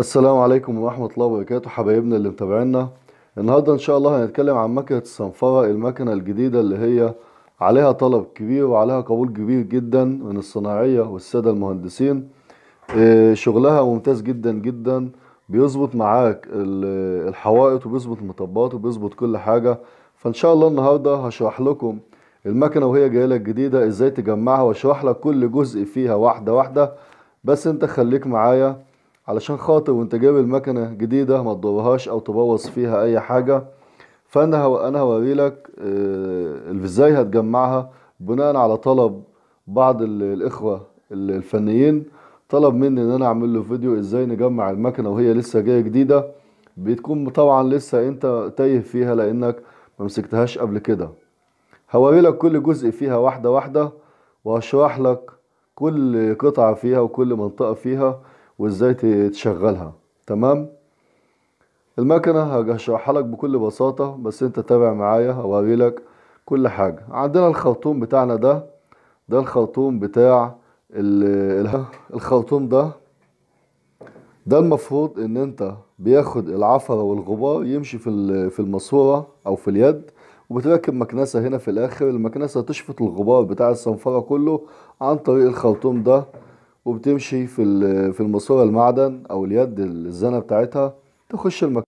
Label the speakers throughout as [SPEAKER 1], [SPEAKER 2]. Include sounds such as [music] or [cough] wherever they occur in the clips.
[SPEAKER 1] السلام عليكم ورحمة الله وبركاته حبايبنا اللي متابعينا النهاردة إن شاء الله هنتكلم عن مكنة الصنفرة المكنة الجديدة اللي هي عليها طلب كبير وعليها قبول كبير جدا من الصناعية والسادة المهندسين آه، شغلها ممتاز جدا جدا بيظبط معاك الحوائط وبيظبط المطبات وبيظبط كل حاجة فإن شاء الله النهاردة هشرح لكم المكنة وهي جاية لك جديدة إزاي تجمعها واشرح لك كل جزء فيها واحدة واحدة بس أنت خليك معايا علشان خاطر وانت جايب المكنه جديده ما تضربهاش او تبوظ فيها اي حاجه فانا هو انا هوري لك ازاي آه، هتجمعها بناء على طلب بعض الاخوه الفنيين طلب مني ان انا اعمل له فيديو ازاي نجمع المكنه وهي لسه جايه جديده بتكون طبعا لسه انت تايه فيها لانك ما مسكتهاش قبل كده هوري لك كل جزء فيها واحده واحده وهشرح لك كل قطعه فيها وكل منطقه فيها وازاي تشغلها تمام المكنة هشرحها لك بكل بساطة بس انت تابع معايا هوري لك كل حاجة عندنا الخرطوم بتاعنا ده ده الخرطوم بتاع الخرطوم ده ده المفروض ان انت بياخد العفرة والغبار يمشي في في الماسورة او في اليد وبتركب مكنسة هنا في الاخر المكنسة تشفط الغبار بتاع الصنفرة كله عن طريق الخرطوم ده وبتمشي في في الماسوره المعدن او اليد الزنه بتاعتها تخش المكنسه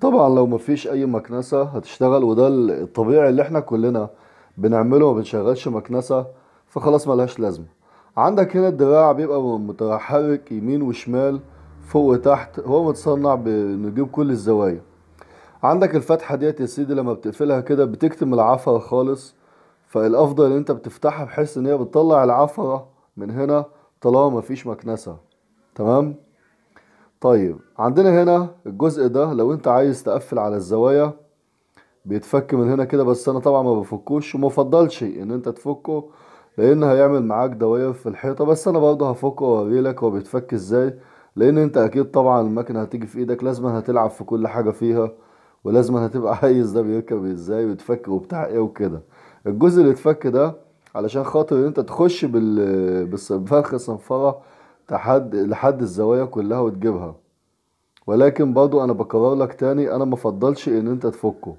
[SPEAKER 1] طبعا لو مفيش اي مكنسه هتشتغل وده الطبيعي اللي احنا كلنا بنعمله ما بنشغلش مكنسه فخلاص ملهاش لازمه عندك هنا الدراع بيبقى متحرك يمين وشمال فوق وتحت هو متصنع بنجيب كل الزوايا عندك الفتحة ديت يا سيدي لما بتقفلها كده بتكتم العفرة خالص فالأفضل إن أنت بتفتحها بحيث إن هي بتطلع العفرة من هنا طالما مفيش مكنسة تمام طيب عندنا هنا الجزء ده لو انت عايز تقفل على الزوايا بيتفك من هنا كده بس انا طبعا ما بفكوش ومفضلش ان انت تفكه لان هيعمل معاك دواير في الحيطة بس انا برضه هفكه واوريلك هو بيتفك ازاي لان انت اكيد طبعا المكنة هتيجي في ايدك لازم هتلعب في كل حاجة فيها ولازم هتبقى [laughs] عايز ده بيركب ازاي ويتفك وبتاع ايه وكده الجزء اللي اتفك ده علشان خاطر انت تخش بال بالفرخ صنفره لحد لحد الزوايا كلها وتجيبها ولكن برضو انا بكرر لك تاني انا مفضلش ان انت تفكه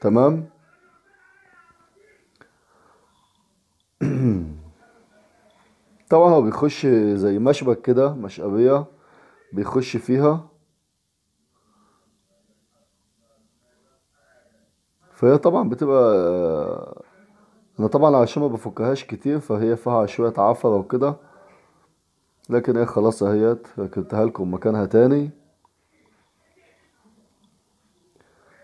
[SPEAKER 1] تمام [clears throat] طبعا هو بيخش زي مشبك كده مشقبية بيخش فيها فهي طبعا بتبقى انا طبعا علشان ما بفكهاش كتير فهي فيها شويه عفره وكده لكن ايه خلاص اهيت ركبتها لكم مكانها تاني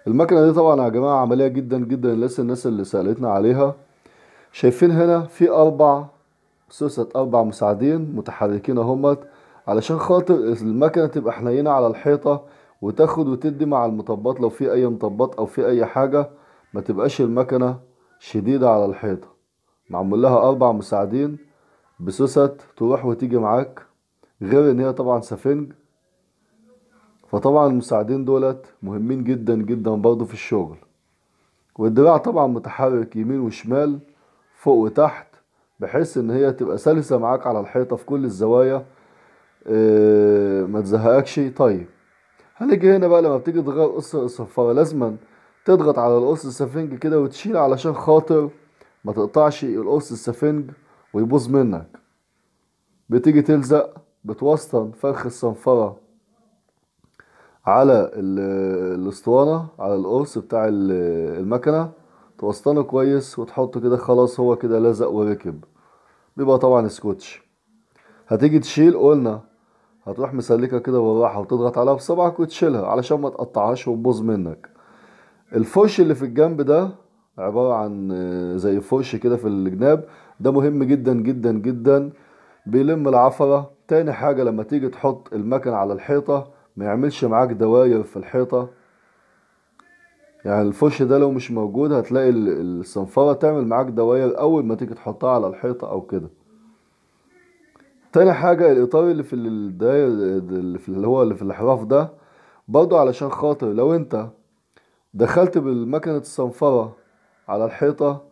[SPEAKER 1] المكنه دي طبعا يا جماعه عمليه جدا جدا لسه الناس اللي سالتنا عليها شايفين هنا في اربع سوسة اربع مساعدين متحركين اهمت علشان خاطر المكنه تبقى حنينه على الحيطه وتاخد وتدي مع المطبات لو في اي مطبات او في اي حاجه ما تبقاش المكنه شديدة على الحيطة معمول لها أربع مساعدين بسوست تروح وتيجي معاك غير إن هي طبعا سفنج فطبعا المساعدين دولت مهمين جدا جدا برضه في الشغل والدراع طبعا متحرك يمين وشمال فوق وتحت بحيث ان هي تبقى سلسة معاك على الحيطة في كل الزوايا اه ما تزهقكش طيب هنيجي هنا بقى لما بتيجي تغير قصة الصفارة لازما تضغط على القرص السفنج كده وتشيل علشان خاطر ما تقطعش القرص السفنج ويبوظ منك بتيجي تلزق بتوسطن فرخ الصنفرة على الاسطوانة على القرص بتاع المكنة توسطنه كويس وتحطه كده خلاص هو كده لزق وركب بيبقى طبعا سكوتش هتيجي تشيل قلنا هتروح مسلكها كده بالراحة وتضغط عليها بصبعك وتشيلها علشان ما تقطعهاش وتبوظ منك الفوش اللي في الجنب ده عبارة عن آه، زي فوش كده في الجناب ده مهم جدا جدا جدا بيلم العفرة تاني حاجة لما تيجي تحط المكن على الحيطة ما يعملش معاك دواير في الحيطة يعني الفوش ده لو مش موجود هتلاقي الصنفرة تعمل معاك دواير أول ما تيجي تحطها على الحيطة أو كده تاني حاجة الإطار اللي في الداير اللي هو اللي في الحراف ده برضو علشان خاطر لو أنت دخلت بالمكنة الصنفرة على الحيطة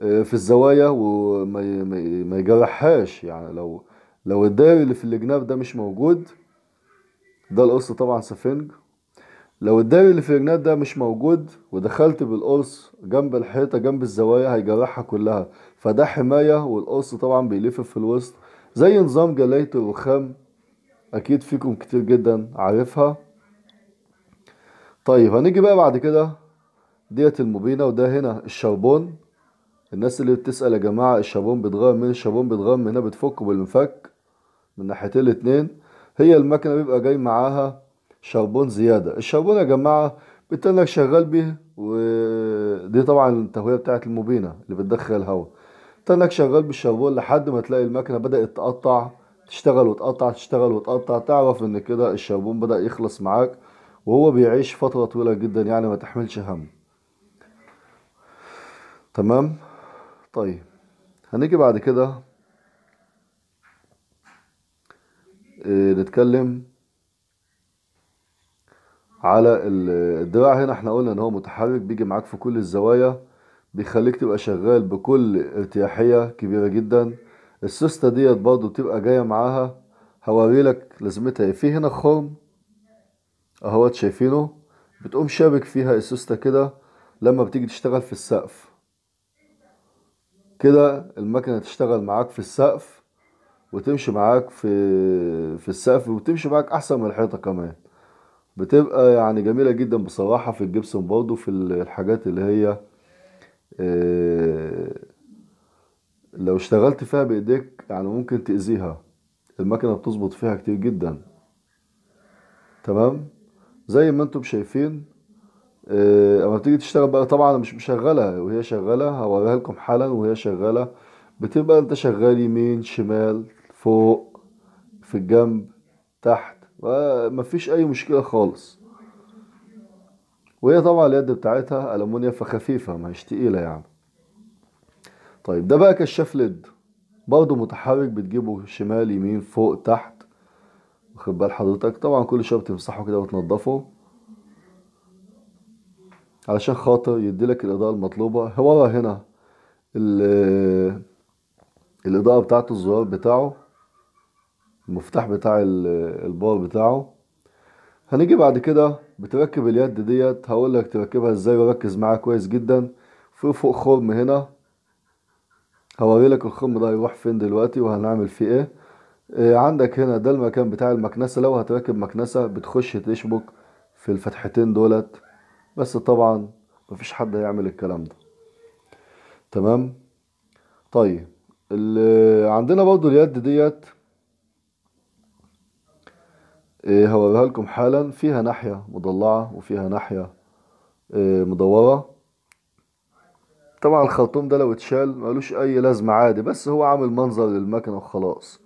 [SPEAKER 1] آه، في الزوايا وما يجرحهاش يعني لو لو الداير اللي في الجناب ده مش موجود ده القرص طبعا سفنج لو الداير اللي في الجناب ده مش موجود ودخلت بالقرص جنب الحيطة جنب الزوايا هيجرحها كلها فده حماية والقرص طبعا بيلف في الوسط زي نظام جلاية الرخام أكيد فيكم كتير جدا عارفها طيب هنيجي بقى بعد كده ديت المبينة وده هنا الشابون الناس اللي بتسأل يا جماعة الشابون بيتغير من الشابون بيتغير من هنا بتفكه بالمفك من ناحيتين الاتنين هي المكنة بيبقى جاي معاها شابون زيادة الشابون يا جماعة بتنك شغال بيه ودي طبعا التهوية بتاعت المبينة اللي بتدخل الهواء تنك شغال بالشابون لحد ما تلاقي المكنة بدأت تقطع تشتغل وتقطع تشتغل وتقطع تعرف ان كده الشابون بدأ يخلص معاك وهو بيعيش فترة طويلة جدا يعني ما تحملش هم تمام طيب هنيجي بعد كده آه، نتكلم على الدراع هنا احنا قلنا ان هو متحرك بيجي معاك في كل الزوايا بيخليك تبقى شغال بكل ارتياحية كبيرة جدا السوستة ديت برضو بتبقى جاية معاها هوريلك لازمتها ايه في هنا خرم اهوت شايفينه بتقوم شابك فيها السوسته كده لما بتيجي تشتغل في السقف كده المكنة تشتغل معاك في السقف وتمشي معاك في في السقف وتمشي معاك احسن من الحيطة كمان بتبقى يعني جميلة جدا بصراحة في الجبسون برضو في الحاجات اللي هي آه، لو اشتغلت فيها بايديك يعني ممكن تأذيها المكنة بتظبط فيها كتير جدا تمام زي ما انتم شايفين آه، اما بتيجي تشتغل بقى طبعا مش مشغلها وهي شغاله هوريها لكم حالا وهي شغاله بتبقى انت شغال يمين شمال فوق في الجنب تحت مفيش اي مشكله خالص وهي طبعا اليد بتاعتها ألمونيا فخفيفة مش تقيلة يعني طيب ده بقى كشاف لد برضه متحرك بتجيبه شمال يمين فوق تحت واخد بال حضرتك طبعا كل شويه بتمسحه كده وتنضفه علشان خاطر يديلك الاضاءه المطلوبه ورا هنا الاضاءه بتاعته الزرار بتاعه المفتاح بتاع البار بتاعه هنيجي بعد كده بتركب اليد ديت هقول لك تركبها ازاي وركز معاها كويس جدا في فوق خرم هنا هوريلك الخرم ده هيروح فين دلوقتي وهنعمل فيه ايه آه، عندك هنا ده المكان بتاع المكنسة لو هتركب مكنسة بتخش تشبك في الفتحتين دولت بس طبعا مفيش حد هيعمل الكلام ده تمام طيب اللي عندنا برضو اليد ديت آه، هوريها لكم حالا فيها ناحية مضلعة وفيها ناحية آه، مدورة طبعا الخرطوم ده لو اتشال ملوش اي لازمة عادي بس هو عامل منظر للمكنة وخلاص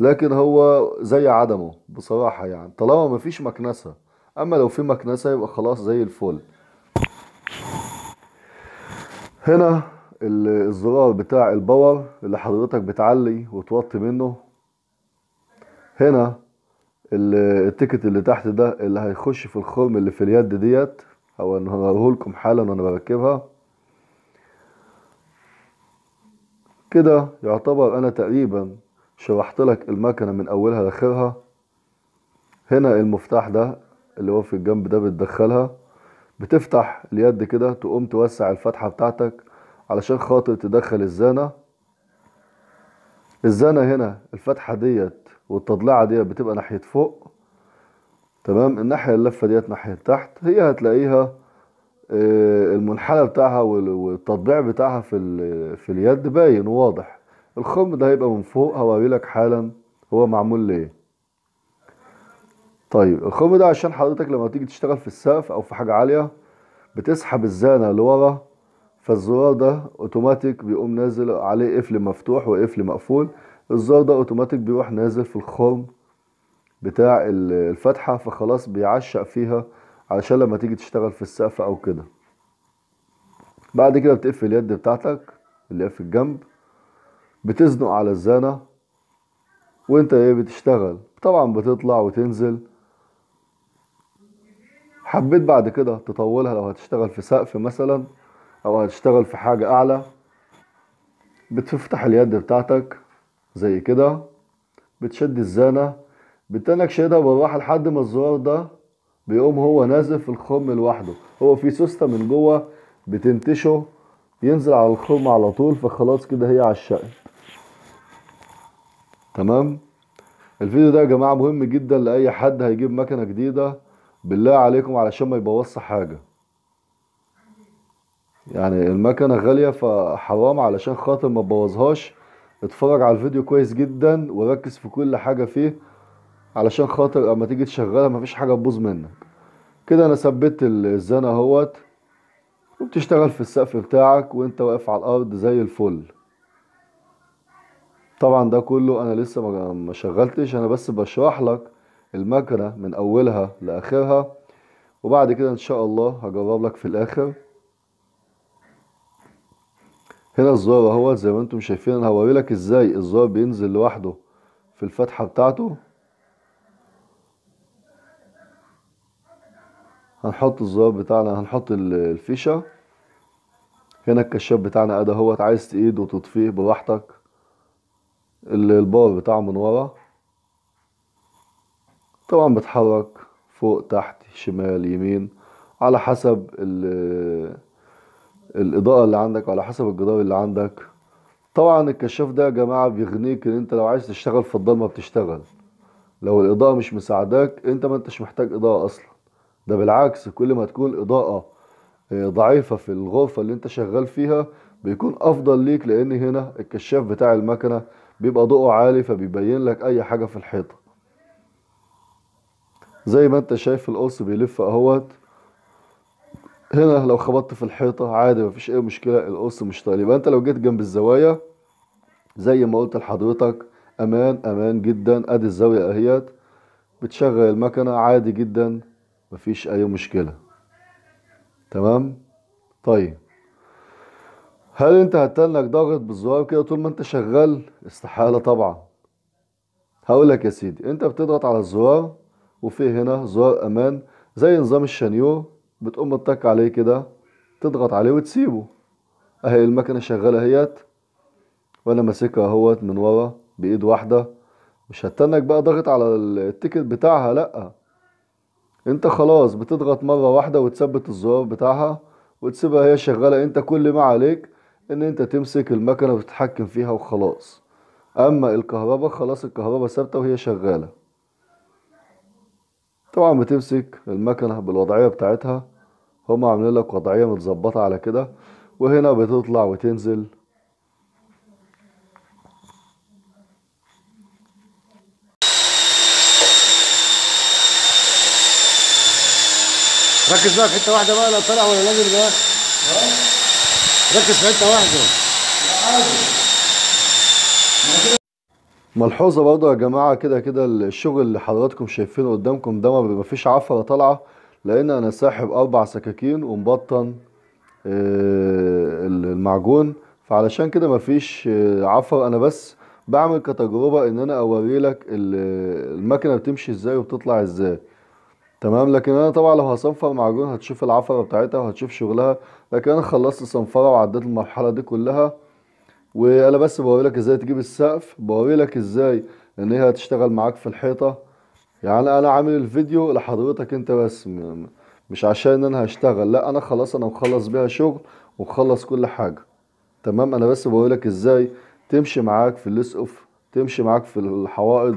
[SPEAKER 1] لكن هو زي عدمه بصراحة يعني طالما مفيش مكنسة اما لو في مكنسة يبقى خلاص زي الفل هنا الزرار بتاع الباور اللي حضرتك بتعلي وتوطي منه هنا التيكت اللي تحت ده اللي هيخش في الخرم اللي في اليد ديت او لكم حالا وانا بركبها كده يعتبر انا تقريبا شرحت لك المكنة من أولها لآخرها هنا المفتاح ده اللي هو في الجنب ده بتدخلها بتفتح اليد كده تقوم توسع الفتحة بتاعتك علشان خاطر تدخل الزانة الزانة هنا الفتحة ديت والتضلعة ديت بتبقى ناحية فوق تمام الناحية اللفة ديت ناحية تحت هي هتلاقيها آه، المنحنى بتاعها والتطبيع بتاعها في, في اليد باين وواضح الخم ده هيبقى من فوق هوري لك حالا هو معمول ليه طيب الخم ده عشان حضرتك لما تيجي تشتغل في السقف او في حاجه عاليه بتسحب الزانه لورا فالزرار ده اوتوماتيك بيقوم نازل عليه قفل مفتوح وقفل مقفول الزرار ده اوتوماتيك بيروح نازل في الخرم بتاع الفتحه فخلاص بيعشق فيها علشان لما تيجي تشتغل في السقف او كده بعد كده بتقفل اليد بتاعتك اللي هي في الجنب بتزنق على الزنا وانت ايه بتشتغل طبعا بتطلع وتنزل حبيت بعد كده تطولها لو هتشتغل في سقف مثلا او هتشتغل في حاجة اعلى بتفتح اليد بتاعتك زي كده بتشد الزانة بتنك شدها بالراحة لحد ما الزرار ده بيقوم هو نازل في الخرم لوحده هو في سوستة من جوه بتنتشه ينزل على الخرم على طول فخلاص كده هي على الشقل تمام الفيديو ده يا جماعة مهم جدا لأي حد هيجيب مكنة جديدة بالله عليكم علشان ما يبوظش حاجة يعني المكنة غالية فحرام علشان خاطر ما تبوظهاش اتفرج على الفيديو كويس جدا وركز في كل حاجة فيه علشان خاطر اما تيجي تشغلها مفيش حاجة تبوظ منك كده انا ثبت الزنه اهوت وبتشتغل في السقف بتاعك وانت واقف على الارض زي الفل طبعا ده كله انا لسه ما شغلتش انا بس بشرح لك المكنة من اولها لاخرها وبعد كده ان شاء الله هجرب لك في الاخر هنا الزرار اهو زي ما انتم شايفين انا هوري لك ازاي الزرار بينزل لوحده في الفتحة بتاعته هنحط الزرار بتاعنا هنحط الفيشة هنا الكشاف بتاعنا ادي اهوت عايز تقيد وتطفيه براحتك الباور بتاعه من ورا طبعا بتحرك فوق تحت شمال يمين على حسب الإضاءة اللي عندك وعلى حسب الجدار اللي عندك طبعا الكشاف ده يا جماعة بيغنيك ان انت لو عايز تشتغل في الضلمة بتشتغل لو الإضاءة مش مساعداك انت ما انتش محتاج إضاءة أصلا ده بالعكس كل ما تكون الإضاءة آه، ضعيفة في الغرفة اللي انت شغال فيها بيكون أفضل ليك لأن هنا الكشاف بتاع المكنة بيبقى ضوءه عالي فبيبين لك اي حاجة في الحيطة زي ما انت شايف القرص بيلف اهوت هنا لو خبطت في الحيطة عادي مفيش اي مشكلة القرص مش طالع يبقى انت لو جيت جنب الزوايا زي ما قلت لحضرتك امان امان جدا ادي الزاوية اهيت بتشغل المكنة عادي جدا مفيش اي مشكلة تمام طيب هل انت هتلك ضغط بالزرار كده طول ما انت شغال استحالة طبعا هقول لك يا سيدي انت بتضغط على الزرار وفي هنا زرار امان زي نظام الشنيور بتقوم متك عليه كده تضغط عليه وتسيبه اهي المكنة شغالة اهيت وانا ماسكها اهوت من ورا بايد واحدة مش هتنك بقى ضغط على التيكت بتاعها لأ انت خلاص بتضغط مرة واحدة وتثبت الزرار بتاعها وتسيبها هي شغالة انت كل ما عليك ان انت تمسك المكنة وتتحكم فيها وخلاص اما الكهرباء خلاص الكهرباء ثابتة وهي شغالة طبعا بتمسك المكنة بالوضعية بتاعتها هما عاملين لك وضعية متظبطة على كده وهنا بتطلع وتنزل ركز بقى في حته واحده بقى لا طلع ولا نازل بقى ركز في حته واحده ملحوظه برضو يا جماعه كده كده الشغل اللي حضراتكم شايفينه قدامكم ده ما فيش عفره طالعه لان انا ساحب اربع سكاكين ومبطن آه، المعجون فعلشان كده مفيش آه، عفر انا بس بعمل كتجربه ان انا اوريلك المكنه بتمشي ازاي وبتطلع ازاي تمام لكن انا طبعا لو هصنفر معجون هتشوف العفره بتاعتها وهتشوف شغلها لكن انا خلصت صنفره وعديت المرحله دي كلها وانا بس بوريلك ازاي تجيب السقف بوريلك ازاي ان هي هتشتغل معاك في الحيطه يعني انا عامل الفيديو لحضرتك انت بس مش عشان انا هشتغل لا انا خلاص انا مخلص بيها شغل ومخلص كل حاجه تمام انا بس بوريلك ازاي تمشي معاك في الاسقف تمشي معاك في الحوائط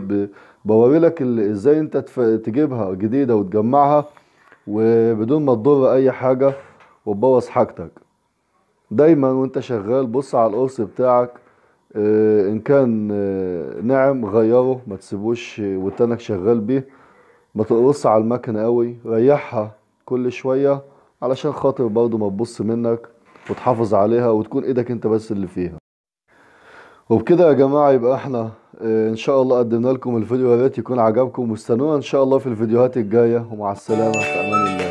[SPEAKER 1] بوري لك ازاي انت تجيبها جديده وتجمعها وبدون ما تضر اي حاجه وتبوظ حاجتك دايما وانت شغال بص على القرص بتاعك اه ان كان اه نعم غيره ما تسيبوش وتانك شغال بيه ما تقرص على المكنه قوي ريحها كل شويه علشان خاطر برضو ما تبص منك وتحافظ عليها وتكون ايدك انت بس اللي فيها وبكده يا جماعه يبقى احنا ان شاء الله قدمنا لكم الفيديو يا ريت يكون عجبكم واستنونا ان شاء الله في الفيديوهات الجايه ومع السلامه في امان الله